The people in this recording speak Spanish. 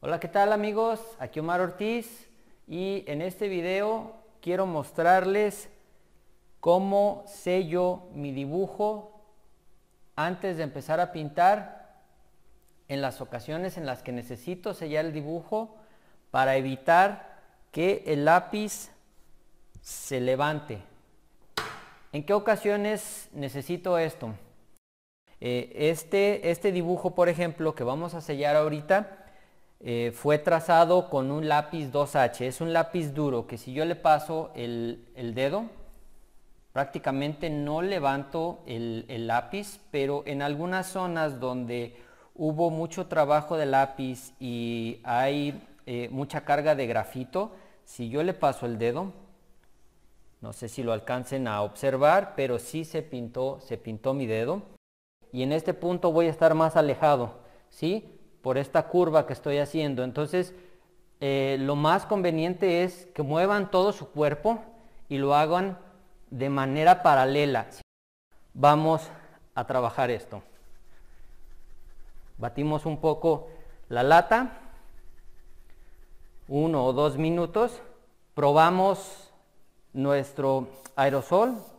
Hola, ¿qué tal amigos? Aquí Omar Ortiz y en este video quiero mostrarles cómo sello mi dibujo antes de empezar a pintar en las ocasiones en las que necesito sellar el dibujo para evitar que el lápiz se levante. ¿En qué ocasiones necesito esto? Eh, este, este dibujo, por ejemplo, que vamos a sellar ahorita, eh, fue trazado con un lápiz 2H. Es un lápiz duro que si yo le paso el, dedo, prácticamente no levanto el, lápiz, pero en algunas zonas donde hubo mucho trabajo de lápiz y hay eh, mucha carga de grafito, si yo le paso el dedo, no sé si lo alcancen a observar, pero sí se pintó, se pintó mi dedo. Y en este punto voy a estar más alejado, ¿sí? por esta curva que estoy haciendo. Entonces, eh, lo más conveniente es que muevan todo su cuerpo y lo hagan de manera paralela. Vamos a trabajar esto. Batimos un poco la lata, uno o dos minutos, probamos nuestro aerosol